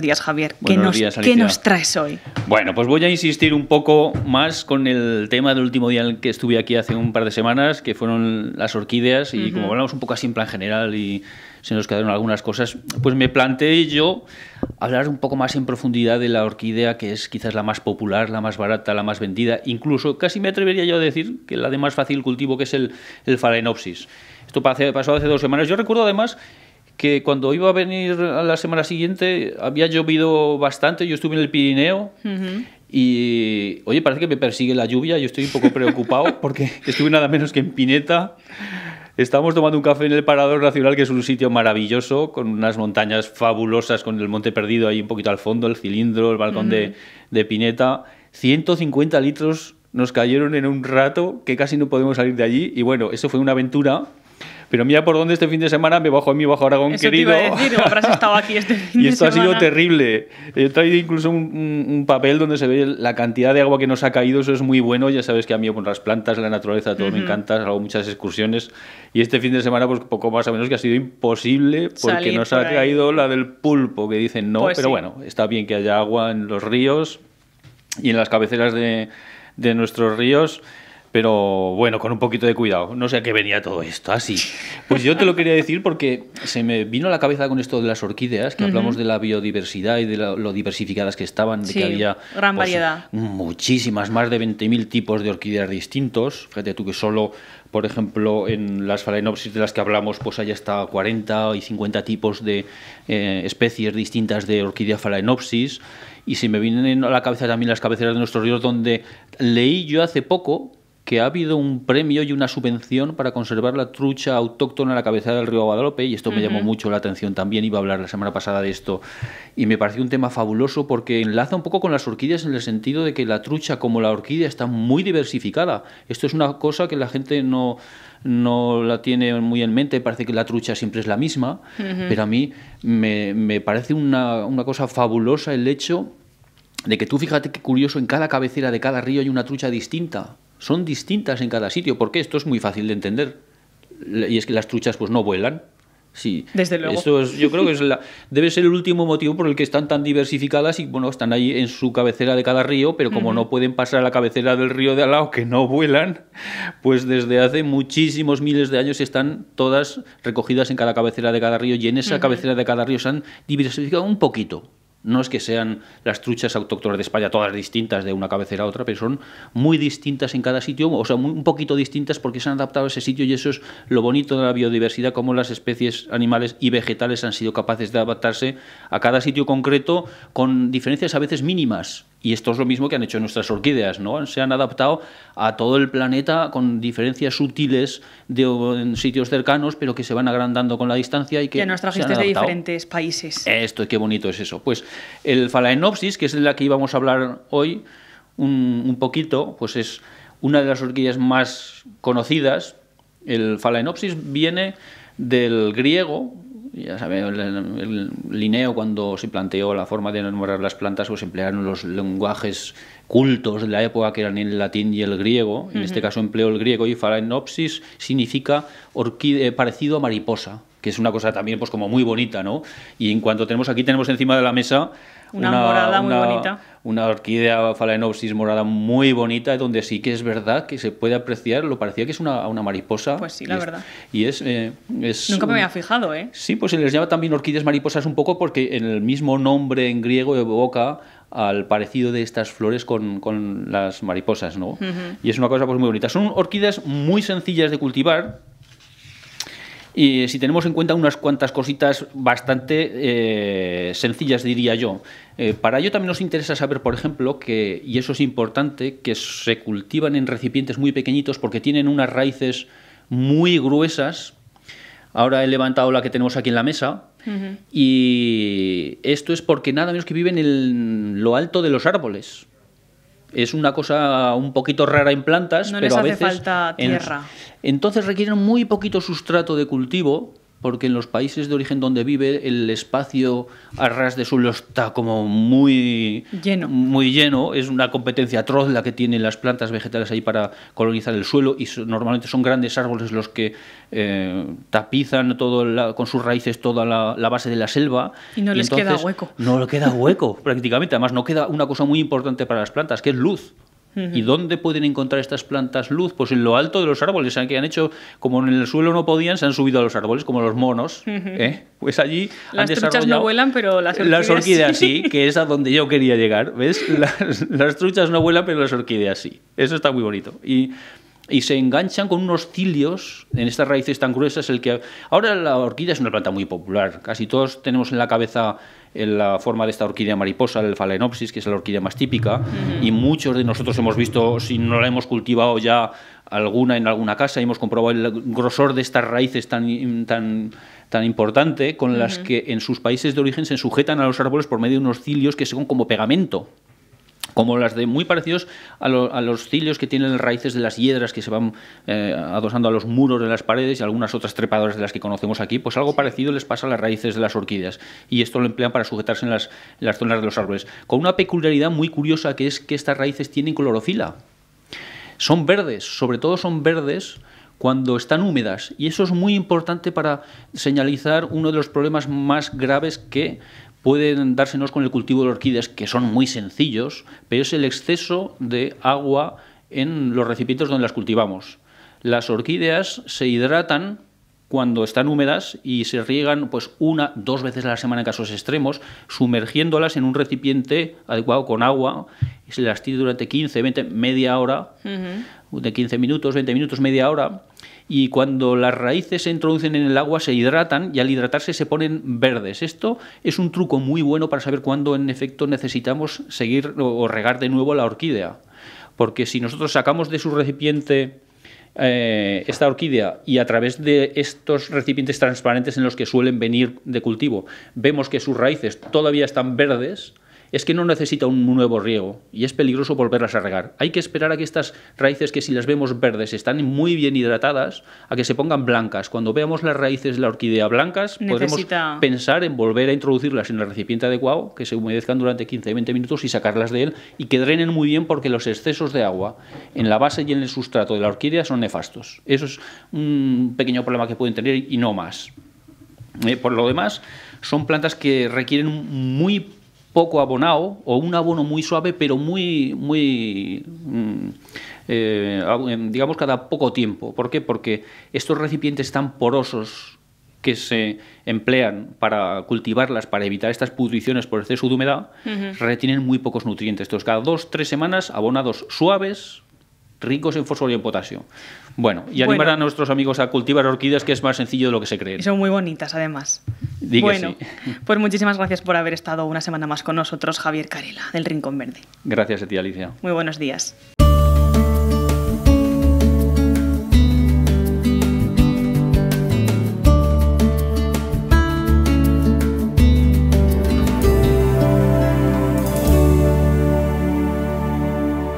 días, Javier. que ¿Qué, nos, nos, traes hoy? Bueno, pues voy a insistir un poco más con el tema del último día en el que estuve aquí hace un par de semanas, que fueron las orquídeas, y como hablamos un poco así en plan general y se nos quedaron algunas cosas, pues me planteé yo hablar un poco más en profundidad de la orquídea, que es quizás la más popular, la más barata, la más vendida, incluso casi me atrevería yo a decir que la de más fácil cultivo, que es el, el Phalaenopsis. Esto pasó hace dos semanas. Yo recuerdo además que cuando iba a venir a la semana siguiente había llovido bastante, yo estuve en el Pirineo y, oye, parece que me persigue la lluvia, yo estoy un poco preocupado porque estuve nada menos que en Pineta. Estábamos tomando un café en el Parador Nacional, que es un sitio maravilloso, con unas montañas fabulosas, con el Monte Perdido ahí un poquito al fondo, el cilindro, el balcón de, de Pineta. 150 litros nos cayeron en un rato que casi no podemos salir de allí y bueno, eso fue una aventura pero mira por dónde este fin de semana me bajo a mi bajo Aragón, Eso querido. Te a decir, estado aquí este Y esto ha sido terrible. He traído incluso un, papel donde se ve la cantidad de agua que nos ha caído. Eso es muy bueno. Ya sabes que a mí con las plantas, la naturaleza, todo me encanta. Hago muchas excursiones. Y este fin de semana, pues poco más o menos que ha sido imposible porque nos ha caído la del pulpo, que dicen no. Pues pero bueno, está bien que haya agua en los ríos y en las cabeceras de nuestros ríos pero bueno, con un poquito de cuidado. No sé a qué venía todo esto, así. Pues yo te lo quería decir porque se me vino a la cabeza con esto de las orquídeas, que hablamos de la biodiversidad y de lo diversificadas que estaban, que había gran pues, variedad. Muchísimas, más de 20.000 tipos de orquídeas distintos. Fíjate tú que solo por ejemplo, en las phalaenopsis de las que hablamos, pues hay hasta 40 y 50 tipos de eh, especies distintas de orquídea phalaenopsis. Y se me vienen a la cabeza también las cabeceras de nuestros ríos, donde leí yo hace poco que ha habido un premio y una subvención para conservar la trucha autóctona a la cabecera del río Guadalupe, y esto me llamó mucho la atención también, iba a hablar la semana pasada de esto, y me pareció un tema fabuloso porque enlaza un poco con las orquídeas en el sentido de que la trucha como la orquídea está muy diversificada. Esto es una cosa que la gente no, no la tiene muy en mente, parece que la trucha siempre es la misma, pero a mí me, parece una, una cosa fabulosa el hecho de que tú fíjate qué curioso, en cada cabecera de cada río hay una trucha distinta son distintas en cada sitio. porque Esto es muy fácil de entender. Y es que las truchas pues no vuelan. Sí, desde luego. yo creo que es debe ser el último motivo por el que están tan diversificadas y bueno, están ahí en su cabecera de cada río, pero como no pueden pasar a la cabecera del río de al que no vuelan, pues desde hace muchísimos miles de años están todas recogidas en cada cabecera de cada río y en esa cabecera de cada río se han diversificado un poquito. No es que sean las truchas autóctonas de España todas distintas de una cabecera a otra, pero son muy distintas en cada sitio, o sea, un poquito distintas porque se han adaptado a ese sitio y eso es lo bonito de la biodiversidad, cómo las especies animales y vegetales han sido capaces de adaptarse a cada sitio concreto con diferencias a veces mínimas. Y esto es lo mismo que han hecho nuestras orquídeas, ¿no? Se han adaptado a todo el planeta con diferencias sutiles de, en sitios cercanos, pero que se van agrandando con la distancia y que. Ya nos trajiste de diferentes países. Esto, qué bonito es eso. Pues el Phalaenopsis, que es de la que íbamos a hablar hoy un, un poquito, pues es una de las orquídeas más conocidas. El Phalaenopsis viene del griego, ya saben, el, lineo, cuando se planteó la forma de enumerar las plantas, pues emplearon los lenguajes cultos de la época que eran el latín y el griego. En este caso empleó el griego y Phalaenopsis significa eh, parecido a mariposa que es una cosa también pues como muy bonita, ¿no? Y en cuanto tenemos aquí, tenemos encima de la mesa una, una morada muy bonita. Una orquídea phalaenopsis morada muy bonita, donde sí que es verdad que se puede apreciar, lo parecía que es una, mariposa. Pues sí, la verdad. y eh, es, Nunca me había fijado, ¿eh? Sí, pues se les llama también orquídeas mariposas un poco porque en el mismo nombre en griego evoca al parecido de estas flores con, las mariposas, ¿no? Y es una cosa pues muy bonita. Son orquídeas muy sencillas de cultivar, y si tenemos en cuenta unas cuantas cositas bastante eh, sencillas, diría yo. Eh, para ello también nos interesa saber, por ejemplo, que, y eso es importante, que se cultivan en recipientes muy pequeñitos porque tienen unas raíces muy gruesas. Ahora he levantado la que tenemos aquí en la mesa, Y esto es porque nada menos que viven en lo alto de los árboles es una cosa un poquito rara en plantas, pero hace a veces falta tierra. entonces requieren muy poquito sustrato de cultivo porque en los países de origen donde vive el espacio a ras de suelo está como muy lleno. muy lleno. Es una competencia atroz la que tienen las plantas vegetales ahí para colonizar el suelo y normalmente son grandes árboles los que eh, tapizan todo con sus raíces toda la, base de la selva. Y no les queda hueco. No le queda hueco prácticamente. Además no queda una cosa muy importante para las plantas, que es luz. ¿Y dónde pueden encontrar estas plantas luz? Pues en lo alto de los árboles. Que han hecho, como en el suelo no podían, se han subido a los árboles, como los monos. ¿eh? Pues allí las han truchas no vuelan, pero las orquídeas, las orquídeas sí. que es a donde yo quería llegar. ¿Ves? Las, las, truchas no vuelan, pero las orquídeas sí. Eso está muy bonito. Y, y se enganchan con unos cilios en estas raíces tan gruesas. El que ahora la orquídea es una planta muy popular. Casi todos tenemos en la cabeza en la forma de esta orquídea mariposa, el Phalaenopsis, que es la orquídea más típica, y muchos de nosotros hemos visto, si no la hemos cultivado ya alguna en alguna casa, hemos comprobado el grosor de estas raíces tan, tan, tan importante, con las que en sus países de origen se sujetan a los árboles por medio de unos cilios que son como pegamento como las de muy parecidos a, los cilios que tienen las raíces de las hiedras que se van eh, adosando a los muros de las paredes y algunas otras trepadoras de las que conocemos aquí, pues algo parecido les pasa a las raíces de las orquídeas y esto lo emplean para sujetarse en las, en las zonas de los árboles, con una peculiaridad muy curiosa que es que estas raíces tienen clorofila. Son verdes, sobre todo son verdes cuando están húmedas. Y eso es muy importante para señalizar uno de los problemas más graves que pueden dársenos con el cultivo de orquídeas, que son muy sencillos, pero es el exceso de agua en los recipientes donde las cultivamos. Las orquídeas se hidratan cuando están húmedas y se riegan pues una, dos veces a la semana en casos extremos, sumergiéndolas en un recipiente adecuado con agua, y se las tira durante 15, 20, media hora, de 15 minutos, 20 minutos, media hora, y cuando las raíces se introducen en el agua se hidratan y al hidratarse se ponen verdes. Esto es un truco muy bueno para saber cuándo en efecto necesitamos seguir o regar de nuevo la orquídea. Porque si nosotros sacamos de su recipiente eh, esta orquídea y a través de estos recipientes transparentes en los que suelen venir de cultivo, vemos que sus raíces todavía están verdes, es que no necesita un nuevo riego y es peligroso volverlas a regar. Hay que esperar a que estas raíces que si las vemos verdes están muy bien hidratadas, a que se pongan blancas. Cuando veamos las raíces de la orquídea blancas, podemos pensar en volver a introducirlas en el recipiente adecuado, que se humedezcan durante 15-20 minutos y sacarlas de él y que drenen muy bien porque los excesos de agua en la base y en el sustrato de la orquídea son nefastos. Eso es un pequeño problema que pueden tener y no más. Eh, por lo demás, son plantas que requieren muy poco abonado o un abono muy suave, pero muy, muy mm, eh, em, digamos, cada poco tiempo. ¿Por qué? Porque estos recipientes tan porosos que se emplean para cultivarlas, para evitar estas pudriciones por exceso de humedad, retienen muy pocos nutrientes. Entonces, cada dos, tres semanas, abonados suaves, ricos en fósforo y en potasio. Bueno, y animar a nuestros amigos a cultivar orquídeas, que es más sencillo de lo que se cree. Y son muy bonitas, además bueno, pues muchísimas gracias por haber estado una semana más con nosotros, Javier Carela, del Rincón Verde. Gracias a ti, Alicia. Muy buenos días.